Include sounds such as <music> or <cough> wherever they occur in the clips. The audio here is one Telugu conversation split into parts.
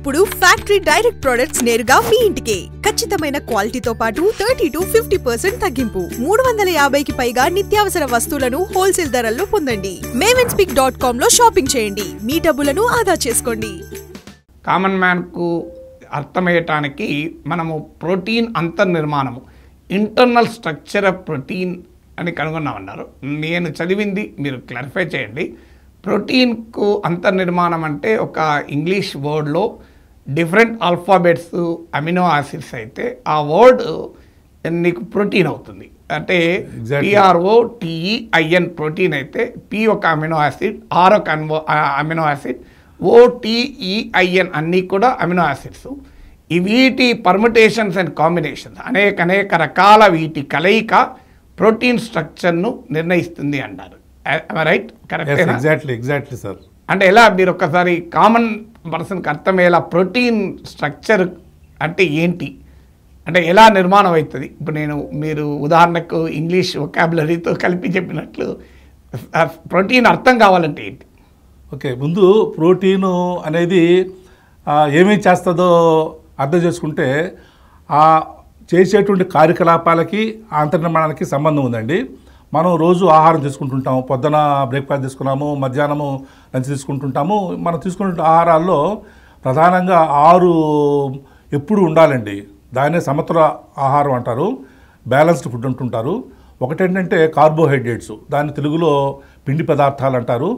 ఇప్పుడు ఫ్యాక్టరీ డైరెక్ట్ ప్రొడక్ట్స్ నేరుగా మీ ఇంటికే ఖచ్చితమైన క్వాలిటీతో పాటు థర్టీ టు ఫిఫ్టీ పర్సెంట్ తగ్గింపు మూడు వందల యాభైకి పైగా నిత్యావసర వస్తువులను హోల్సేల్ ధరల్లో పొందండి మేవెన్స్పిక్ డాట్ కామ్ లో షాపింగ్ చేయండి మీ డబ్బులను ఆదా చేసుకోండి కామన్ మ్యాన్కు అర్థమయ్యటానికి మనము ప్రోటీన్ అంతర్నిర్మాణము ఇంటర్నల్ స్ట్రక్చర్ ఆఫ్ ప్రోటీన్ అని కనుగొన్నామన్నారు నేను చదివింది మీరు క్లారిఫై చేయండి ప్రోటీన్కు అంతర్నిర్మాణం అంటే ఒక ఇంగ్లీష్ వర్డ్లో డిఫరెంట్ ఆల్ఫాబెట్స్ అమినో ఆసిడ్స్ అయితే ఆ వర్డ్ నీకు ప్రోటీన్ అవుతుంది అంటే పిఆర్ఓ టిఈఐఎన్ e ప్రోటీన్ అయితే పి ఒక అమినో ఆసిడ్ ఆర్ ఒక అన్వో అమినో ఆసిడ్ ఓ e అన్నీ కూడా అమినో ఆసిడ్స్ ఈ వీటి పర్మిటేషన్స్ అండ్ కాంబినేషన్స్ అనేక అనేక రకాల వీటి కలయిక ప్రోటీన్ స్ట్రక్చర్ను నిర్ణయిస్తుంది అన్నారు right correct exactly exactly sir అంటే ఎలా మీరు ఒకసారి కామన్ పర్సన్కి అర్థమయ్యేలా ప్రోటీన్ స్ట్రక్చర్ అంటే ఏంటి అంటే ఎలా నిర్మాణం అవుతుంది ఇప్పుడు నేను మీరు ఉదాహరణకు ఇంగ్లీష్ ఒకాబులరీతో కలిపి చెప్పినట్లు ప్రోటీన్ అర్థం కావాలంటే ఏంటి ఓకే ముందు ప్రోటీను అనేది ఏమేమి చేస్తుందో అర్థం చేసుకుంటే ఆ చేసేటువంటి కార్యకలాపాలకి అంతర్నిర్మాణానికి సంబంధం ఉందండి మనం రోజు ఆహారం తీసుకుంటుంటాము పొద్దున బ్రేక్ఫాస్ట్ తీసుకున్నాము మధ్యాహ్నము లంచ్ తీసుకుంటుంటాము మనం తీసుకున్న ఆహారాల్లో ప్రధానంగా ఆరు ఎప్పుడు ఉండాలండి దాన్నే సమతుల ఆహారం అంటారు బ్యాలెన్స్డ్ ఫుడ్ అంటుంటారు ఒకటేంటంటే కార్బోహైడ్రేట్స్ దాన్ని తెలుగులో పిండి పదార్థాలు అంటారు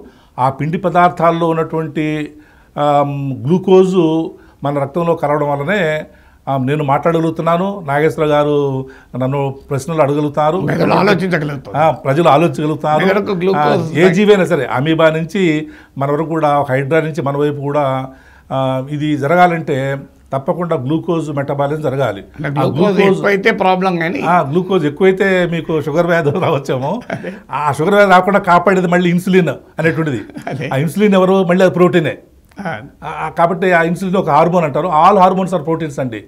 ఆ పిండి పదార్థాల్లో ఉన్నటువంటి గ్లూకోజు మన రక్తంలో కలవడం వల్లనే నేను మాట్లాడగలుగుతున్నాను నాగేశ్వర గారు నన్ను ప్రశ్నలు అడగలుగుతారు ప్రజలు ఆలోచించగలుగుతారు ఏ జీవైనా సరే అమీబా నుంచి మన వరకు కూడా హైడ్రా నుంచి మన వైపు కూడా ఇది జరగాలంటే తప్పకుండా గ్లూకోజ్ మెటబాలిజం జరగాలి కానీ గ్లూకోజ్ ఎక్కువైతే మీకు షుగర్ వ్యాధి రావచ్చేమో ఆ షుగర్ వ్యాధి రాకుండా కాపాడేది మళ్ళీ ఇన్సులిన్ అనేటువంటిది ఆ ఇన్సులిన్ ఎవరు మళ్ళీ అది ప్రోటీనే కాబట్టి ఆ ఇన్సులిన్ ఒక హార్మోన్ అంటారు ఆల్ హార్మోన్స్ ఆర్ ప్రోటీన్స్ అండి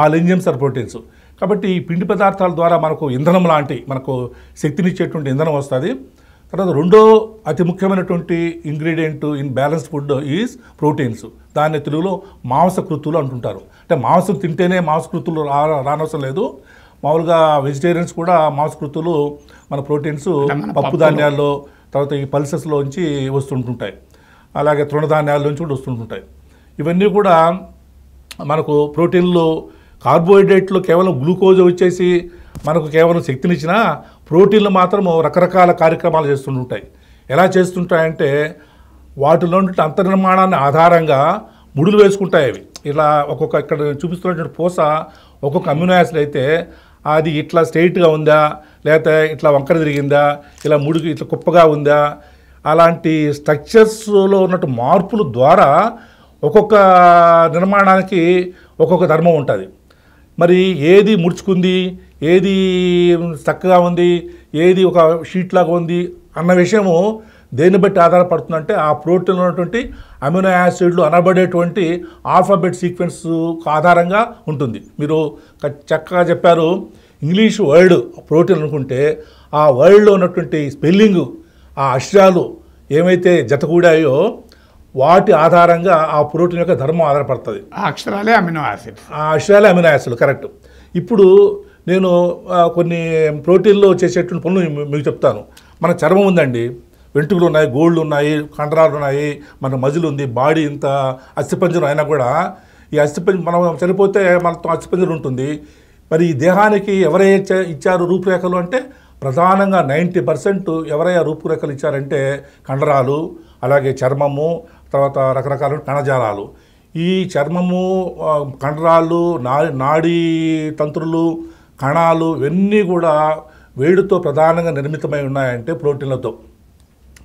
ఆల్ ఎంజిమ్స్ ఆర్ ప్రోటీన్స్ కాబట్టి ఈ పిండి పదార్థాల ద్వారా మనకు ఇంధనం లాంటి మనకు శక్తినిచ్చేటువంటి ఇంధనం వస్తుంది తర్వాత రెండో అతి ముఖ్యమైనటువంటి ingredient in balance food is proteins దాన్ని తెలుగులో మాంసకృతులు అంటుంటారు అంటే మాంసం తింటేనే మాంసకృతులు రా రానవసరం లేదు మామూలుగా వెజిటేరియన్స్ కూడా మాంసకృతులు మన ప్రోటీన్స్ పప్పు ధాన్యాల్లో తర్వాత ఈ ఉంచి వస్తుంటుంటాయి అలాగే తృణధాన్యాల నుంచి కూడా వస్తుంటుంటాయి ఇవన్నీ కూడా మనకు ప్రోటీన్లు కార్బోహైడ్రేట్లు కేవలం గ్లూకోజ్ వచ్చేసి మనకు కేవలం శక్తినిచ్చినా ప్రోటీన్లు మాత్రం రకరకాల కార్యక్రమాలు చేస్తుంటుంటాయి ఎలా చేస్తుంటాయంటే వాటిలో అంతర్నిర్మాణాన్ని ఆధారంగా ముడులు వేసుకుంటాయి అవి ఇలా ఒక్కొక్క ఇక్కడ చూపిస్తున్నటువంటి పూస ఒక్కొక్క అమ్యూనో యాసిడ్ అయితే అది ఇట్లా స్ట్రైట్గా ఉందా లేకపోతే ఇట్లా వంకర తిరిగిందా ఇలా ముడుగు ఇట్లా కుప్పగా ఉందా అలాంటి స్ట్రక్చర్స్లో ఉన్నట్టు మార్పుల ద్వారా ఒక్కొక్క నిర్మాణానికి ఒక్కొక్క ధర్మం ఉంటుంది మరి ఏది ముడుచుకుంది ఏది చక్కగా ఉంది ఏది ఒక షీట్ లాగా ఉంది అన్న విషయము దేన్ని బట్టి ఆధారపడుతుందంటే ఆ ప్రోటీన్లో ఉన్నటువంటి అమినో యాసిడ్లు అనబడేటువంటి ఆల్ఫాబెట్ సీక్వెన్స్ ఆధారంగా ఉంటుంది మీరు చక్కగా చెప్పారు ఇంగ్లీష్ వర్డ్ ప్రోటీన్ అనుకుంటే ఆ వరల్డ్లో ఉన్నటువంటి స్పెల్లింగ్ ఆ అక్షరాలు ఏమైతే జతకూడాయో వాటి ఆధారంగా ఆ ప్రోటీన్ యొక్క ధర్మం ఆధారపడుతుంది ఆ అక్షరాలే అమినో యాసిడ్ ఆ అక్షరాలే అమినో యాసిడ్ కరెక్ట్ ఇప్పుడు నేను కొన్ని ప్రోటీన్లో చేసేటువంటి పనులు మీకు చెప్తాను మన చర్మం ఉందండి వెంట్రుకలు ఉన్నాయి గోళ్ళు ఉన్నాయి కండరాలు ఉన్నాయి మన మజిలు ఉంది బాడీ ఇంత అస్థిపంజరం అయినా కూడా ఈ అస్థిపంజ మనం చనిపోతే మనతో అస్థిపంజరం ఉంటుంది మరి ఈ దేహానికి ఎవరైతే ఇచ్చారు రూపురేఖలు అంటే ప్రధానంగా నైంటీ పర్సెంట్ ఎవరైనా రూపురేఖలు ఇచ్చారంటే కండరాలు అలాగే చర్మము తర్వాత రకరకాల కణజాలాలు ఈ చర్మము కండరాలు నా నాడీ తంత్రులు కణాలు ఇవన్నీ కూడా వేడితో ప్రధానంగా నిర్మితమై ఉన్నాయంటే ప్రోటీన్లతో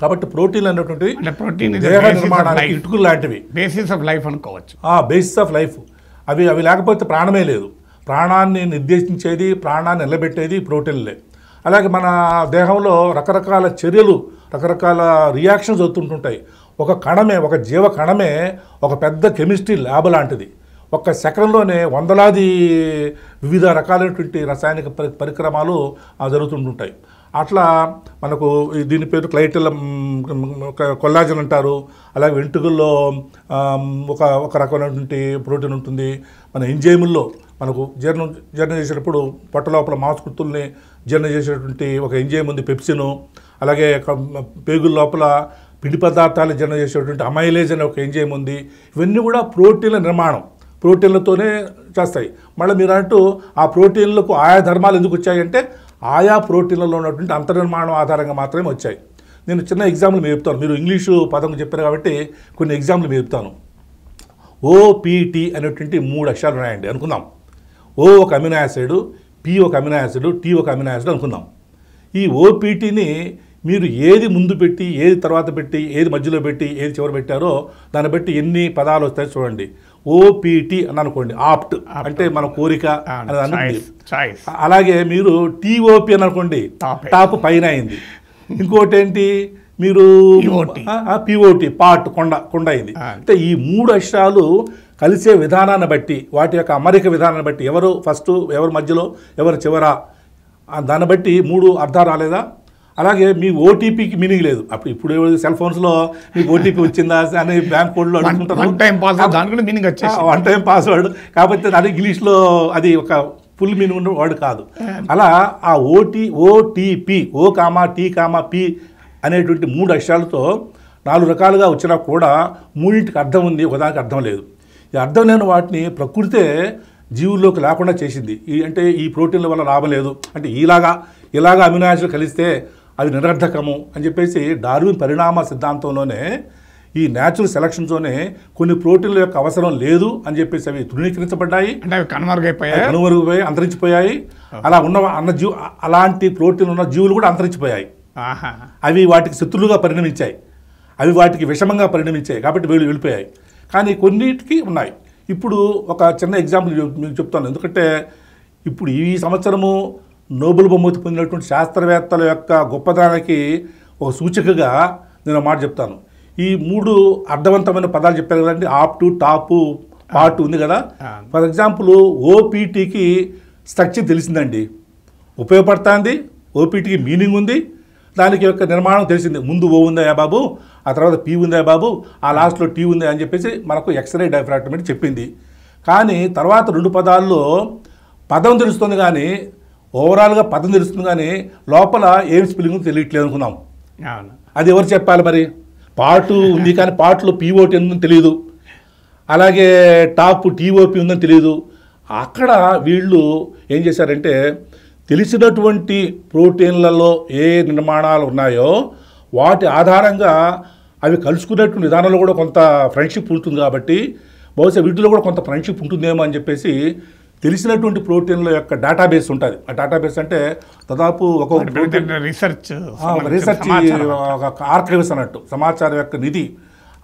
కాబట్టి ప్రోటీన్ అనేటువంటి దేహ నిర్మాణానికి ఇటుకులు లాంటివి బేసిస్ ఆఫ్ లైఫ్ అనుకోవచ్చు ఆ బేసిస్ ఆఫ్ లైఫ్ అవి అవి లేకపోతే ప్రాణమే లేదు ప్రాణాన్ని నిర్దేశించేది ప్రాణాన్ని నిలబెట్టేది ప్రోటీన్లే అలాగే మన దేహంలో రకరకాల చర్యలు రకరకాల రియాక్షన్స్ అవుతుంటుంటాయి ఒక కణమే ఒక జీవ కణమే ఒక పెద్ద కెమిస్ట్రీ ల్యాబ్ లాంటిది ఒక్క సెకండ్లోనే వందలాది వివిధ రకాలైనటువంటి రసాయనిక పరి పరిక్రమాలు జరుగుతుంటుంటాయి అట్లా మనకు దీని పేరు క్లైటల్ కొల్లాజన్ అంటారు అలాగే వెంట్రుకల్లో ఒక ఒక రకమైనటువంటి ప్రోటీన్ ఉంటుంది మన ఎంజైముల్లో మనకు జీర్ణం జీర్ణం చేసేటప్పుడు పొట్ట లోపల మాంసకృతుల్ని జీర్ణం చేసేటువంటి ఒక ఎంజైమ్ ఉంది పెప్సిను అలాగే పేగుల లోపల పిండి పదార్థాలు జీర్ణం చేసేటువంటి అమైలేజ్ అనే ఒక ఎంజైమ్ ఉంది ఇవన్నీ కూడా ప్రోటీన్ల నిర్మాణం ప్రోటీన్లతోనే చేస్తాయి మళ్ళీ మీరు అంటూ ఆ ప్రోటీన్లకు ఆయా ధర్మాలు ఎందుకు వచ్చాయంటే ఆయా ప్రోటీన్లలో ఉన్నటువంటి అంతర్నిర్మాణం ఆధారంగా మాత్రమే వచ్చాయి నేను చిన్న ఎగ్జాంపుల్ మేపుతాను మీరు ఇంగ్లీషు పదం చెప్పారు కాబట్టి కొన్ని ఎగ్జాంపుల్ మేపుతాను ఓపీటీ అనేటువంటి మూడు అక్షరాలు ఉన్నాయండి అనుకుందాం ఓ ఒక అమినో యాసిడ్ పి ఒక అమినో యాసిడ్ టీ ఒక అమినో యాసిడ్ అనుకుందాం ఈ ఓపీటీని మీరు ఏది ముందు పెట్టి ఏది తర్వాత పెట్టి ఏది మధ్యలో పెట్టి ఏది చివరి పెట్టారో దాన్ని బట్టి ఎన్ని పదాలు వస్తాయో చూడండి ఓపీటీ అని అనుకోండి ఆప్ట్ అంటే మన కోరిక అలాగే మీరు టీఓపి అని అనుకోండి టాప్ పైన అయింది ఇంకోటి ఏంటి మీరు పిఓటి పాట్ కొండ కొండ అయింది అంటే ఈ మూడు అక్షరాలు కలిసే విధానాన్ని బట్టి వాటి యొక్క అమరిక విధానాన్ని బట్టి ఎవరు ఫస్ట్ ఎవరు మధ్యలో ఎవరు చివరా దాన్ని బట్టి మూడు అర్థాలు రాలేదా అలాగే మీ ఓటీపీకి మీనింగ్ లేదు అప్పుడు ఇప్పుడు సెల్ ఫోన్స్లో మీకు ఓటీపీ వచ్చిందా అని బ్యాంక్ కోడ్లో వన్ టైం పాస్వర్డ్ దాని కూడా మీనింగ్ వచ్చేసి వన్ టైం పాస్వర్డ్ కాకపోతే అది ఇంగ్లీష్లో అది ఒక ఫుల్ మీనింగ్ ఉండే వర్డ్ కాదు అలా ఆ OT OTP O comma T comma P అనేటువంటి మూడు అక్షరాలతో నాలుగు రకాలుగా వచ్చినా కూడా మూడింటికి అర్థం ఉంది ఒకదానికి అర్థం లేదు ఈ అర్థం లేని వాటిని ప్రకృతే జీవుల్లోకి లేకుండా చేసింది ఈ అంటే ఈ ప్రోటీన్ల వల్ల లాభం లేదు అంటే ఇలాగా ఇలాగా అమినాశలు కలిస్తే అవి నిరర్ధకము అని చెప్పేసి డార్విన్ పరిణామ సిద్ధాంతంలోనే ఈ న్యాచురల్ సెలక్షన్తోనే కొన్ని ప్రోటీన్ల యొక్క అవసరం లేదు అని చెప్పేసి అవి ధృవీకరించబడ్డాయి అంటే అవి కనుమరుగైపోయాయి కనుమరుగుపోయి అంతరించిపోయాయి అలా ఉన్న అన్న జీవు అలాంటి ప్రోటీన్ ఉన్న జీవులు కూడా అంతరించిపోయాయి అవి వాటికి శత్రులుగా పరిణమించాయి అవి వాటికి విషమంగా పరిణమించాయి కాబట్టి వీళ్ళు వెళ్ళిపోయాయి కానీ కొన్నిటికి ఉన్నాయి ఇప్పుడు ఒక చిన్న ఎగ్జాంపుల్ మీకు చెప్తాను ఎందుకంటే ఇప్పుడు ఈ సంవత్సరము నోబెల్ బహుమతి పొందినటువంటి శాస్త్రవేత్తల యొక్క గొప్పతనానికి ఒక సూచికగా నేను మాట చెప్తాను ఈ మూడు అర్థవంతమైన పదాలు చెప్పారు కదండి ఆప్ టు టాపు పాటు ఉంది కదా ఫర్ ఎగ్జాంపుల్ ఓపీటీకి స్ట్రక్చర్ తెలిసిందండి ఉపయోగపడుతుంది ఓపీటీకి మీనింగ్ ఉంది దానికి యొక్క నిర్మాణం తెలిసింది ముందు ఓ ఉందా బాబు ఆ తర్వాత పీ ఉందా బాబు ఆ లాస్ట్లో టీ ఉందా అని చెప్పేసి మనకు ఎక్స్రే డైఫ్రాక్టమెంట్ చెప్పింది కానీ తర్వాత రెండు పదాల్లో పదం తెలుస్తుంది కానీ ఓవరాల్గా పదం తెలుస్తుంది కానీ లోపల ఏం స్పెల్లింగ్ తెలియట్లేదు అనుకున్నాం అది ఎవరు చెప్పాలి మరి పాటు ఉంది కానీ పాటలో పీఓటీ ఉందని తెలియదు అలాగే టాప్ టీఓపీ ఉందని తెలియదు అక్కడ వీళ్ళు ఏం చేశారంటే తెలిసినటువంటి ప్రోటీన్లలో ఏ నిర్మాణాలు ఉన్నాయో వాటి ఆధారంగా అవి కలుసుకునేటువంటి విధానంలో కూడా కొంత ఫ్రెండ్షిప్ ఉంటుంది కాబట్టి బహుశా వీటిలో కూడా కొంత ఫ్రెండ్షిప్ ఉంటుందేమో అని చెప్పేసి తెలిసినటువంటి ప్రోటీన్ల యొక్క డేటాబేస్ ఉంటుంది ఆ డేటాబేస్ అంటే దాదాపు ఒక రీసెర్చ్ రీసెర్చ్ ఒక ఆర్కైవ్స్ అన్నట్టు సమాచారం యొక్క నిధి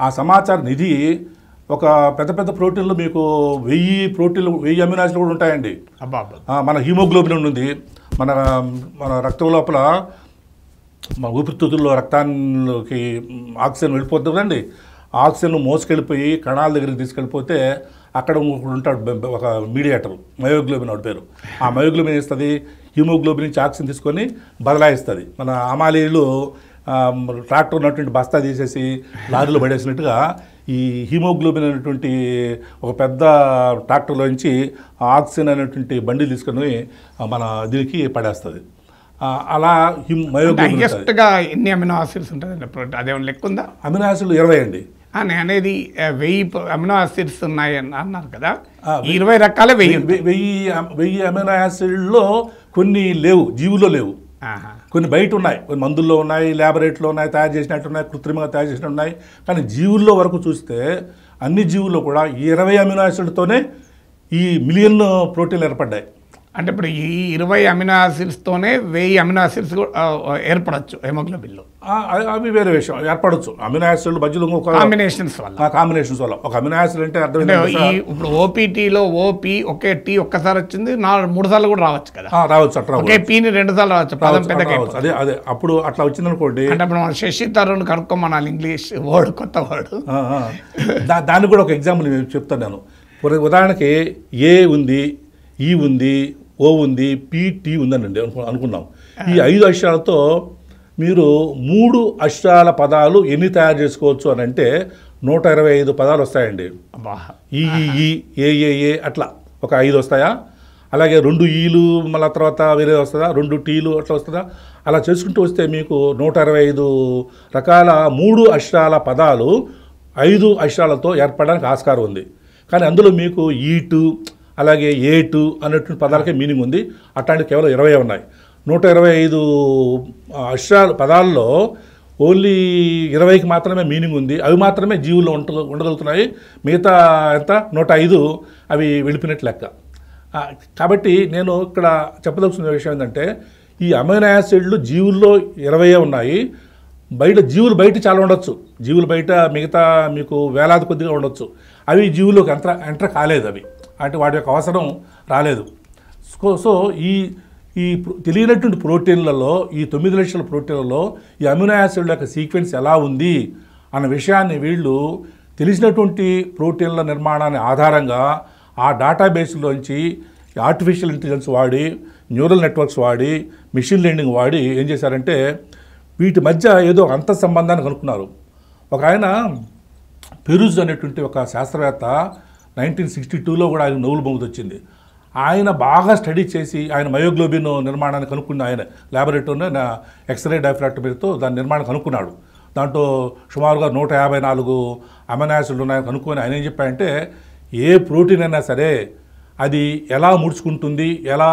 ఆ సమాచార నిధి ఒక పెద్ద పెద్ద ప్రోటీన్లు మీకు వెయ్యి ప్రోటీన్లు వెయ్యి అమినాజులు కూడా ఉంటాయండి మన హీమోగ్లోబిన్ ఉంది మన మన రక్తం లోపల మన ఊపిరితిత్తుల్లో రక్తానికి ఆక్సిజన్ వెళ్ళిపోతుందండి ఆక్సిజన్ మోసుకెళ్ళిపోయి కణాల దగ్గరికి తీసుకెళ్ళిపోతే అక్కడ ఉంటాడు ఒక మీడియేటర్ మయోగ్లోబిన్ ఒకటి పేరు ఆ మయోగ్లోబిన్ ఇస్తుంది హిమోగ్లోబిన్ నుంచి ఆక్సిజన్ తీసుకొని బదలాయిస్తుంది మన అమాలీలు ట్రాక్టర్ ఉన్నటువంటి బస్తా తీసేసి లారీలు పడేసినట్టుగా ఈ హిమోగ్లోబిన్ అనేటువంటి ఒక పెద్ద ట్రాక్టర్లో నుంచి ఆక్సిజన్ అనేటువంటి బండి తీసుకొని మన దీనికి పడేస్తుంది అలా హిమ్ మయోగ్లోబిన్ ఎన్ని అమినో ఆసిడ్స్ ఉంటుంది అదే లెక్క ఉందా అమినో ఆసిడ్లు ఇరవై అండి అని అనేది వెయ్యి అమినో యాసిడ్స్ ఉన్నాయి అన్నారు కదా ఇరవై రకాల వెయ్యి వెయ్యి వెయ్యి అమినో యాసిడ్లో కొన్ని లేవు జీవులో లేవు కొన్ని బయట ఉన్నాయి కొన్ని మందుల్లో ఉన్నాయి ల్యాబొరేటరీలో ఉన్నాయి తయారు చేసినట్టు ఉన్నాయి కృత్రిమంగా తయారు చేసినట్టు ఉన్నాయి కానీ జీవుల్లో వరకు చూస్తే అన్ని జీవుల్లో కూడా ఇరవై అమినో యాసిడ్తోనే ఈ మిలియన్ ప్రోటీన్లు ఏర్పడ్డాయి అంటే ఇప్పుడు ఈ ఇరవై అమినో ఆసిడ్స్తోనే వెయ్యి అమినో ఆసిడ్స్ ఏర్పడచ్చు హెమోగ్లోబిన్లో అవి వేరే విషయం ఏర్పడచ్చు అమినో ఆసిడ్ మధ్యలో కాంబినేషన్స్ వల్ల కాంబినేషన్స్ వల్ల ఒక అమినో ఆసిడ్ అంటే అర్థం ఇప్పుడు ఓపీటీలో ఓపీ ఒకే టీ ఒక్కసారి వచ్చింది నాలుగు మూడు సార్లు కూడా రావచ్చు కదా రావచ్చు అట్లా ఒకే పీని రెండు సార్లు రావచ్చు పదం పెద్ద అదే అదే అప్పుడు అట్లా వచ్చింది అనుకోండి అంటే ఇప్పుడు మనం శశి తరుణ్ కనుక్కోమనాలి ఇంగ్లీష్ వర్డ్ కొత్త వర్డ్ దానికి కూడా ఒక ఎగ్జాంపుల్ చెప్తాను నేను ఉదాహరణకి ఏ ఉంది ఈ ఉంది ఓ ఉంది పిటి ఉందనండి అనుకు అనుకున్నాం ఈ ఐదు అక్షరాలతో మీరు మూడు అక్షరాల పదాలు ఎన్ని తయారు చేసుకోవచ్చు అని అంటే నూట ఇరవై ఐదు పదాలు వస్తాయండి ఈఈ ఏఏఏ అట్లా ఒక ఐదు వస్తాయా అలాగే రెండు ఈలు మళ్ళీ తర్వాత వేరే వస్తుందా రెండు టీలు అట్లా వస్తుందా అలా చేసుకుంటూ వస్తే మీకు నూట ఇరవై ఐదు రకాల మూడు అక్షరాల పదాలు ఐదు అక్షరాలతో ఏర్పడడానికి ఆస్కారం ఉంది కానీ అందులో మీకు ఈటు అలాగే ఏ టూ అన్నటువంటి పదాలకే మీనింగ్ ఉంది అట్లాంటి కేవలం ఇరవై ఉన్నాయి నూట ఇరవై ఐదు అక్షరాలు పదాల్లో ఓన్లీ ఇరవైకి మాత్రమే మీనింగ్ ఉంది అవి మాత్రమే జీవుల్లో ఉంట ఉండగలుగుతున్నాయి మిగతా ఎంత నూట ఐదు అవి వెళ్ళిపోయినట్టు లెక్క కాబట్టి నేను ఇక్కడ చెప్పదలుచుకున్న విషయం ఏంటంటే ఈ అమైనో యాసిడ్లు జీవుల్లో ఇరవై ఉన్నాయి బయట జీవులు బయట చాలా ఉండొచ్చు జీవులు బయట మిగతా మీకు వేలాది కొద్దిగా ఉండొచ్చు అవి జీవులకు ఎంత ఎంటర్ కాలేదు అవి అంటే వాటి యొక్క అవసరం రాలేదు సో ఈ ఈ తెలియనటువంటి ప్రోటీన్లలో ఈ తొమ్మిది లక్షల ప్రోటీన్లలో ఈ అమినో యాసిడ్ల యొక్క సీక్వెన్స్ ఎలా ఉంది అన్న విషయాన్ని వీళ్ళు తెలిసినటువంటి ప్రోటీన్ల నిర్మాణాన్ని ఆధారంగా ఆ డేటాబేస్లోంచి ఆర్టిఫిషియల్ ఇంటెలిజెన్స్ వాడి న్యూరల్ నెట్వర్క్స్ వాడి మిషన్ లెర్నింగ్ వాడి ఏం చేశారంటే వీటి మధ్య ఏదో అంత సంబంధాన్ని కనుక్కున్నారు ఒక ఆయన పెరుజ్ అనేటువంటి ఒక శాస్త్రవేత్త నైన్టీన్ సిక్స్టీ టూలో కూడా ఆయన నోబెల్ బహుమతి వచ్చింది ఆయన బాగా స్టడీ చేసి ఆయన మయోగ్లోబిన్ నిర్మాణాన్ని కనుక్కున్న ఆయన ల్యాబొరేటరీ నా ఎక్స్రే డైఫ్రాక్టమీతో దాని నిర్మాణం కనుక్కున్నాడు దాంట్లో సుమారుగా నూట యాభై నాలుగు అమెనాసిడ్లు ఉన్నాయని కనుక్కొని ఆయన ఏం చెప్పాయంటే ఏ ప్రోటీన్ అయినా సరే అది ఎలా ముడుచుకుంటుంది ఎలా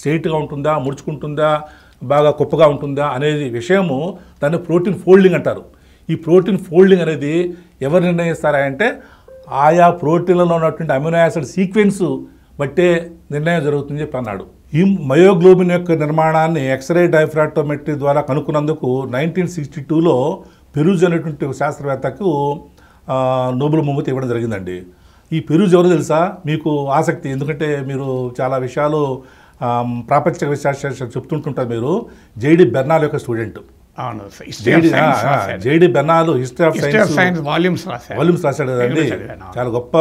స్ట్రైట్గా ఉంటుందా ముడుచుకుంటుందా బాగా కుప్పగా ఉంటుందా అనేది విషయము దాన్ని ప్రోటీన్ ఫోల్డింగ్ అంటారు ఈ ప్రోటీన్ ఫోల్డింగ్ అనేది ఎవరు నిర్ణయిస్తారా అంటే ఆయా ప్రోటీన్లలో ఉన్నటువంటి అమినో యాసిడ్ సీక్వెన్స్ బట్టే నిర్ణయం జరుగుతుందని చెప్పి అన్నాడు ఈ మయోగ్లోబిన్ యొక్క నిర్మాణాన్ని ఎక్స్రే డైఫ్రాటోమెట్రీ ద్వారా కనుక్కున్నందుకు నైన్టీన్ సిక్స్టీ టూలో పెరూజ్ అనేటువంటి శాస్త్రవేత్తకు నోబెల్ బహుమతి ఇవ్వడం జరిగిందండి ఈ పెరూజ్ ఎవరు తెలుసా మీకు ఆసక్తి ఎందుకంటే మీరు చాలా విషయాలు ప్రాపంచిక విశాఖ చెప్తుంటుంటారు మీరు జేడి బెర్నాల్ యొక్క స్టూడెంట్ అవును హిస్టరీ ఆఫ్ సైన్స్ బెనాలు హిస్టరీ ఆఫ్ సైన్స్ వాల్యూమ్స్ రాశాడు వాల్యూమ్స్ రాశాడు కదండి చాలా గొప్ప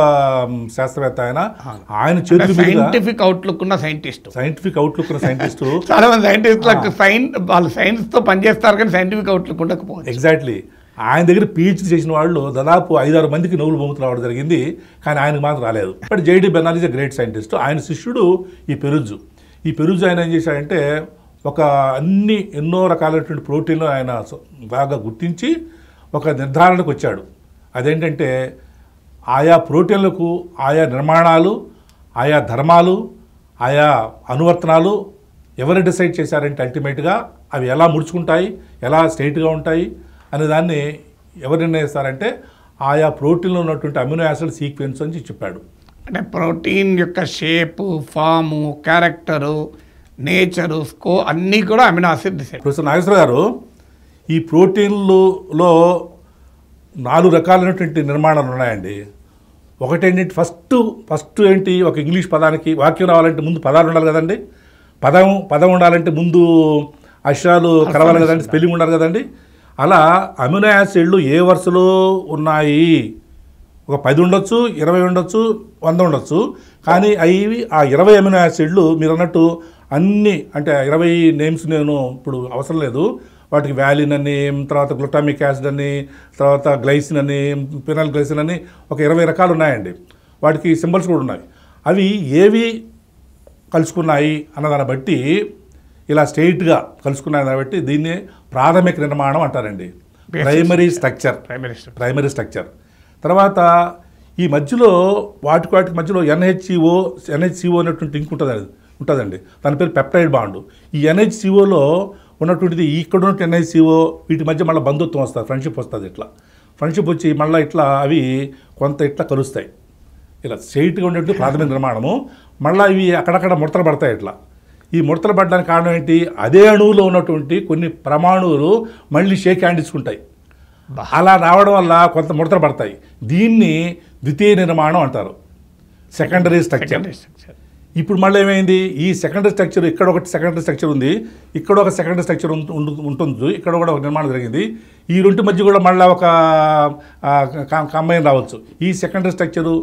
శాస్త్రవేత్త ఆయన ఆయన చేతులు సైంటిఫిక్ అవుట్లుక్ ఉన్న సైంటిస్ట్ సైంటిఫిక్ అవుట్లుక్ ఉన్న సైంటిస్ట్ <laughs> చాలా మంది సైంటిస్టులకు సైన్ వాళ్ళు సైన్స్ తో పనిచేస్తారు కానీ సైంటిఫిక్ అవుట్లుక్ ఉండకపోవచ్చు ఎగ్జాక్ట్లీ ఆయన దగ్గర పీహెచ్డీ చేసిన వాళ్ళు దాదాపు ఐదారు మందికి నోబెల్ బహుమతి రావడం జరిగింది కానీ ఆయనకు మాత్రం రాలేదు but JD Bernal great scientist ఆయన శిష్యుడు ఈ పెరుజు ఈ పెరుజు ఆయన ఏం చేశాడంటే ఒక అన్ని ఎన్నో రకాలైనటువంటి ప్రోటీన్లు ఆయన బాగా గుర్తించి ఒక నిర్ధారణకు వచ్చాడు అదేంటంటే ఆయా ప్రోటీన్లకు ఆయా నిర్మాణాలు ఆయా ధర్మాలు ఆయా అనువర్తనాలు ఎవరు డిసైడ్ చేశారంటే అల్టిమేట్గా అవి ఎలా ముడుచుకుంటాయి ఎలా స్ట్రైట్గా ఉంటాయి అనే దాన్ని ఎవరు నిర్ణయిస్తారంటే ఆయా ప్రోటీన్లో ఉన్నటువంటి అమినో యాసిడ్ సీక్వెన్స్ అని చెప్పాడు అంటే ప్రోటీన్ యొక్క షేపు ఫాము క్యారెక్టరు నేచరు స్కో అన్నీ కూడా amino acid decide professor Nageswara garu ఈ ప్రోటీన్లులో నాలుగు రకాలైనటువంటి నిర్మాణాలు ఉన్నాయండి ఏంటంటే ఫస్ట్ ఫస్ట్ ఏంటి ఒక ఇంగ్లీష్ పదానికి వాక్యం రావాలంటే ముందు పదాలు ఉండాలి కదండి పదం పదం ఉండాలంటే ముందు అక్షరాలు కలవాలి కదండి స్పెల్లింగ్ ఉండాలి కదండి అలా అమినో యాసిడ్లు ఏ వరుసలో ఉన్నాయి ఒక పది ఉండొచ్చు ఇరవై ఉండొచ్చు వంద ఉండొచ్చు కానీ అవి ఆ ఇరవై అమినో యాసిడ్లు మీరు అన్నట్టు అన్నీ అంటే ఇరవై నేమ్స్ నేను ఇప్పుడు అవసరం లేదు వాటికి వ్యాలిన్ అని తర్వాత గ్లూటామిక్ యాసిడ్ అని తర్వాత గ్లైసిన్ అని పినల్ గ్లైసిన్ అని ఒక ఇరవై రకాలు ఉన్నాయండి వాటికి సింబల్స్ కూడా ఉన్నాయి అవి ఏవి కలుసుకున్నాయి అన్నదాన్ని బట్టి ఇలా స్ట్రైట్గా కలుసుకున్నాయి కాబట్టి బట్టి దీన్ని ప్రాథమిక నిర్మాణం అంటారండి primary structure primary primary structure తర్వాత ఈ మధ్యలో వాటి వాటికి మధ్యలో ఎన్హెచ్ఈఓ ఎన్హెచ్ఈఓ అనేటువంటి ఇంక్ ఉంటుంది ఉంటుందండి దాని పేరు పెప్టైడ్ బాండ్ ఈ ఎన్హెచ్సిఓలో ఉన్నటువంటిది ఇక్కడ ఉన్న ఎన్హెచ్సిఓ వీటి మధ్య మళ్ళీ బంధుత్వం వస్తుంది ఫ్రెండ్షిప్ వస్తుంది ఇట్లా ఫ్రెండ్షిప్ వచ్చి మళ్ళీ ఇట్లా అవి కొంత ఇట్లా కలుస్తాయి ఇలా స్ట్రైట్గా ఉండేటువంటి ప్రాథమిక నిర్మాణము మళ్ళీ ఇవి అక్కడక్కడ ముడతలు పడతాయి ఇట్లా ఈ ముడతలు పడడానికి కారణం ఏంటి అదే అణువులో ఉన్నటువంటి కొన్ని ప్రమాణువులు మళ్ళీ షేక్ హ్యాండ్ ఇచ్చుకుంటాయి అలా రావడం వల్ల కొంత ముడతలు పడతాయి దీన్ని ద్వితీయ నిర్మాణం అంటారు సెకండరీ స్ట్రక్చర్ ఇప్పుడు మళ్ళీ ఏమైంది ఈ సెకండరీ స్ట్రక్చర్ ఇక్కడ ఒకటి సెకండరీ స్ట్రక్చర్ ఉంది ఇక్కడ ఒక సెకండరీ స్ట్రక్చర్ ఉంటుంది ఇక్కడ కూడా ఒక నిర్మాణం జరిగింది ఈ రెండు మధ్య కూడా మళ్ళీ ఒక కంబైన్ రావచ్చు ఈ సెకండరీ స్ట్రక్చరు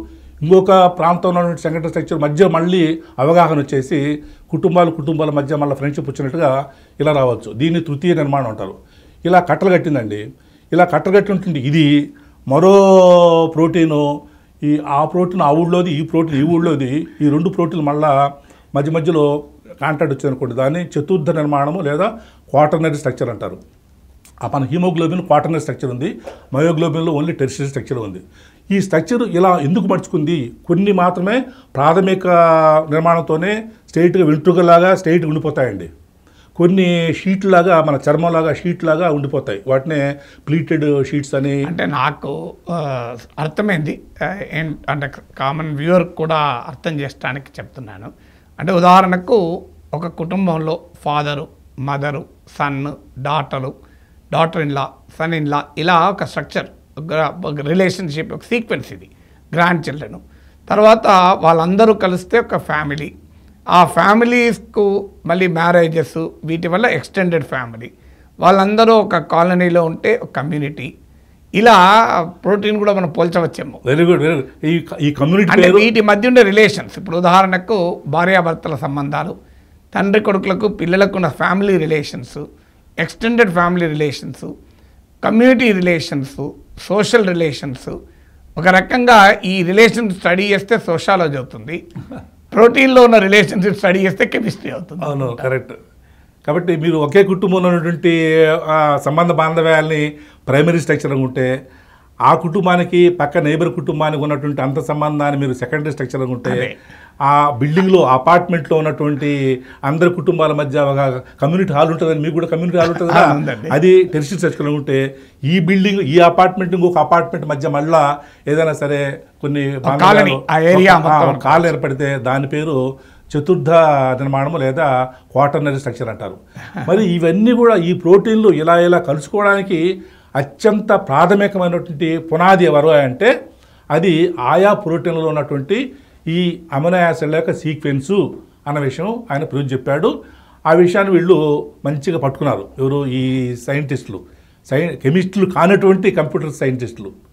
ఇంకొక ప్రాంతంలో సెకండరీ స్ట్రక్చర్ మధ్య మళ్ళీ అవగాహన వచ్చేసి కుటుంబాలు కుటుంబాల మధ్య మళ్ళీ ఫ్రెండ్షిప్ వచ్చినట్టుగా ఇలా రావచ్చు దీన్ని తృతీయ నిర్మాణం అంటారు ఇలా కట్టలు కట్టిందండి ఇలా కట్టలు కట్టి ఉంటుంది ఇది మరో ప్రోటీను ఈ ఆ ప్రోటీన్ ఆ ఊళ్ళోది ఈ ప్రోటీన్ ఈ ఊళ్ళోది ఈ రెండు ప్రోటీన్లు మళ్ళా మధ్య మధ్యలో కాంటాక్ట్ వచ్చింది అనుకోండి దాన్ని చతుర్థ నిర్మాణము లేదా క్వాటర్నరీ స్ట్రక్చర్ అంటారు మన హీమోగ్లోబిన్ క్వాటర్నరీ స్ట్రక్చర్ ఉంది మయోగ్లోబిన్లో ఓన్లీ టెరిసరీ స్ట్రక్చర్ ఉంది ఈ స్ట్రక్చర్ ఇలా ఎందుకు మర్చుకుంది కొన్ని మాత్రమే ప్రాథమిక నిర్మాణంతోనే స్ట్రైట్గా వెంట్రుకలాగా స్ట్రైట్గా ఉండిపోతాయండి కొన్ని షీట్ లాగా మన చర్మం లాగా షీట్ లాగా ఉండిపోతాయి వాటినే ప్లీటెడ్ షీట్స్ అని అంటే నాకు అర్థమైంది అంటే కామన్ వ్యూవర్ కూడా అర్థం చేసడానికి చెప్తున్నాను అంటే ఉదాహరణకు ఒక కుటుంబంలో father mother son daughter daughter in law son in law ఇలా ఒక స్ట్రక్చర్ రిలేషన్షిప్ ఒక సీక్వెన్స్ ఇది గ్రాండ్ చిల్డ్రన్ తర్వాత వాళ్ళందరూ కలిస్తే ఒక ఫ్యామిలీ ఆ ఫ్యామిలీస్కు మళ్ళీ మ్యారేజెస్ వీటి వల్ల ఎక్స్టెండెడ్ ఫ్యామిలీ వాళ్ళందరూ ఒక కాలనీలో ఉంటే ఒక కమ్యూనిటీ ఇలా ప్రోటీన్ కూడా మనం పోల్చవచ్చేమో వెరీ గుడ్ వెరీ గుడ్ ఈ ఈ కమ్యూనిటీ అంటే వీటి మధ్య ఉండే రిలేషన్స్ ఇప్పుడు ఉదాహరణకు భార్యాభర్తల సంబంధాలు తండ్రి కొడుకులకు పిల్లలకు ఉన్న family relations extended family relations community relations social relations ఒక రకంగా ఈ రిలేషన్ స్టడీ చేస్తే సోషాలజీ అవుతుంది <laughs> ప్రోటీన్లో ఉన్న రిలేషన్షిప్ స్టడీ చేస్తే కెమిస్ట్రీ అవుతుంది అవును కరెక్ట్ కాబట్టి మీరు ఒకే కుటుంబంలో ఉన్నటువంటి సంబంధ బాంధవ్యాల్ని ప్రైమరీ స్ట్రక్చర్ అనుకుంటే ఆ కుటుంబానికి పక్క నైబర్ కుటుంబానికి ఉన్నటువంటి అంత సంబంధాన్ని మీరు సెకండరీ స్ట్రక్చర్ అనుకుంటే ఆ బిల్డింగ్లో అపార్ట్మెంట్లో ఉన్నటువంటి అందరి కుటుంబాల మధ్య ఒక కమ్యూనిటీ హాల్ ఉంటుందని మీకు కూడా కమ్యూనిటీ హాల్ ఉంటుంది అది టెరిషన్ సర్కిల్ ఉంటే ఈ బిల్డింగ్ ఈ అపార్ట్మెంట్ ఇంకొక అపార్ట్మెంట్ మధ్య మళ్ళా ఏదైనా సరే కొన్ని కాలు ఏర్పడితే దాని పేరు చతుర్థ నిర్మాణము లేదా క్వార్టర్నరీ స్ట్రక్చర్ అంటారు మరి ఇవన్నీ కూడా ఈ ప్రోటీన్లు ఇలా ఇలా కలుసుకోవడానికి అత్యంత ప్రాథమికమైనటువంటి పునాది ఎవరు అంటే అది ఆయా ప్రోటీన్లో ఉన్నటువంటి ఈ అమినో లేక యొక్క సీక్వెన్సు అన్న విషయం ఆయన ప్రూవ్ చెప్పాడు ఆ విషయాన్ని వీళ్ళు మంచిగా పట్టుకున్నారు ఎవరు ఈ సైంటిస్టులు సై కెమిస్టులు కానటువంటి కంప్యూటర్ సైంటిస్టులు